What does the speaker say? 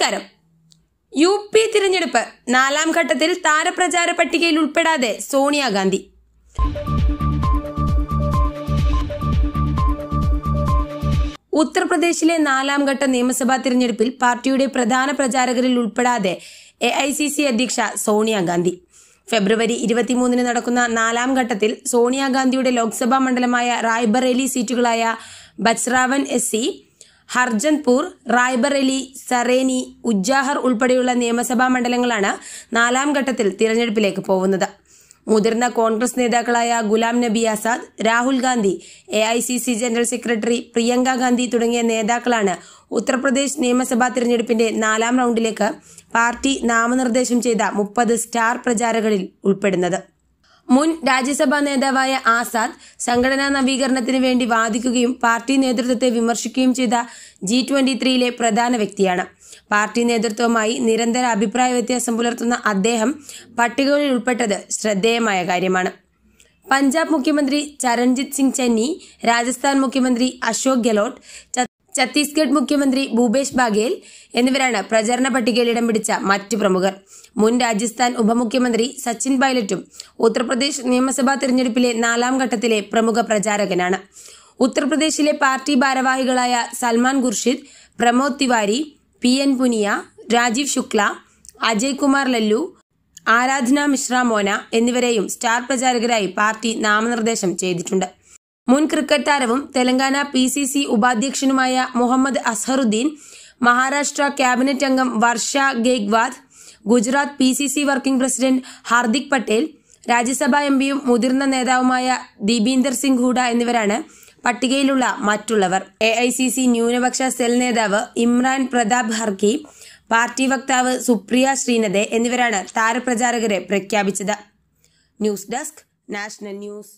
നമസ്കാരം U P തിരഞ്ഞെടുപ്പ് നാലാം ഘട്ടത്തിൽ താരപ്രചാര പട്ടികയിൽ ഉൾപ്പെടാതെ സോണിയാഗാന്ധി ഉത്തർപ്രദേശിലെ നാലാം ഘട്ട നിയമസഭാ തിരഞ്ഞെടുപ്പിൽ പാർട്ടിയുടെ പ്രധാന പ്രചാരകരിൽ ഉൾപ്പെടാതെ എ ഐ സി സി അധ്യക്ഷ സോണിയാഗാന്ധി ഫെബ്രുവരി ഇരുപത്തിമൂന്നിന് നടക്കുന്ന നാലാം ഘട്ടത്തിൽ സോണിയാഗാന്ധിയുടെ ലോക്സഭാ മണ്ഡലമായ റായ്ബറേലി സീറ്റുകളായ ബച്രാവൻ എസ് സി ഹർജൻപൂർ റായ്ബറലി സറേനി ഉജ്ജാഹർ ഉൾപ്പെടെയുള്ള നിയമസഭാ മണ്ഡലങ്ങളാണ് നാലാം ഘട്ടത്തിൽ തിരഞ്ഞെടുപ്പിലേക്ക് പോകുന്നത് മുതിർന്ന കോൺഗ്രസ് നേതാക്കളായ ഗുലാം നബി Azad Rahul Gandhi A I C C general secretary Priyanka Gandhi തുടങ്ങിയ നേതാക്കളാണ് ഉത്തർപ്രദേശ് നിയമസഭാ തിരഞ്ഞെടുപ്പിന്റെ നാലാം റൗണ്ടിലേക്ക് പാർട്ടി നാമനിർദ്ദേശം ചെയ്ത മുപ്പത് സ്റ്റാർ പ്രചാരകളിൽ ഉൾപ്പെടുന്നത് മുൻ രാജ്യസഭാ നേതാവായ ആസാദ് സംഘടനാ നവീകരണത്തിന് വേണ്ടി വാദിക്കുകയും പാർട്ടി നേതൃത്വത്തെ വിമർശിക്കുകയും ചെയ്ത ജി ട്വന്റി ത്രീയിലെ പ്രധാന വ്യക്തിയാണ് പാർട്ടി നേതൃത്വവുമായി നിരന്തര അഭിപ്രായ വ്യത്യാസം പുലർത്തുന്ന അദ്ദേഹം പട്ടികകളിൽ ഉൾപ്പെട്ടത് ശ്രദ്ധേയമായ കാര്യമാണ് പഞ്ചാബ് മുഖ്യമന്ത്രി ചരൺജിത് സിംഗ് ചന്നി രാജസ്ഥാൻ മുഖ്യമന്ത്രി അശോക് ഗെലോട്ട് ഛത്തീസ്ഗഡ് മുഖ്യമന്ത്രി ഭൂപേഷ് ബാഗേൽ എന്നിവരാണ് പ്രചരണ പട്ടികയിൽ ഇടം പിടിച്ച മറ്റ് പ്രമുഖർ മുൻ രാജസ്ഥാൻ ഉപമുഖ്യമന്ത്രി സച്ചിൻ പൈലറ്റും ഉത്തർപ്രദേശ് നിയമസഭാ തെരഞ്ഞെടുപ്പിലെ നാലാം ഘട്ടത്തിലെ പ്രമുഖ പ്രചാരകനാണ് ഉത്തർപ്രദേശിലെ പാർട്ടി ഭാരവാഹികളായ സൽമാൻ ഖുർഷിദ് പ്രമോദ് തിവാരി പി എൻ പുനിയ രാജീവ് ശുക്ല അജയ് കുമാർ ലല്ലു ആരാധന മിശ്ര മോന എന്നിവരെയും സ്റ്റാർ പ്രചാരകരായി പാർട്ടി നാമനിർദ്ദേശം ചെയ്തിട്ടുണ്ട് മുൻ ക്രിക്കറ്റ് താരവും തെലങ്കാന പി സി സി ഉപാധ്യക്ഷനുമായ മുഹമ്മദ് അസ്ഹറുദ്ദീൻ മഹാരാഷ്ട്ര ക്യാബിനറ്റ് അംഗം Varsha Gaikwad Gujarat P C C working president Hardik Patel രാജ്യസഭാ പിയും മുതിർന്ന നേതാവുമായ ദീപീന്ദർ സിംഗ് ഹൂഡ എന്നിവരാണ് പട്ടികയിലുള്ള മറ്റുള്ളവർ എ ഐ സി സി ന്യൂനപക്ഷ സെൽ നേതാവ് ഇമ്രാൻ പ്രതാപ് ഹർക്കി പാർട്ടി വക്താവ് സുപ്രിയ ശ്രീനദെ എന്നിവരാണ് താരപ്രചാരകരെ പ്രഖ്യാപിച്ചത് ന്യൂസ് ഡെസ്ക് നാഷണൽ ന്യൂസ്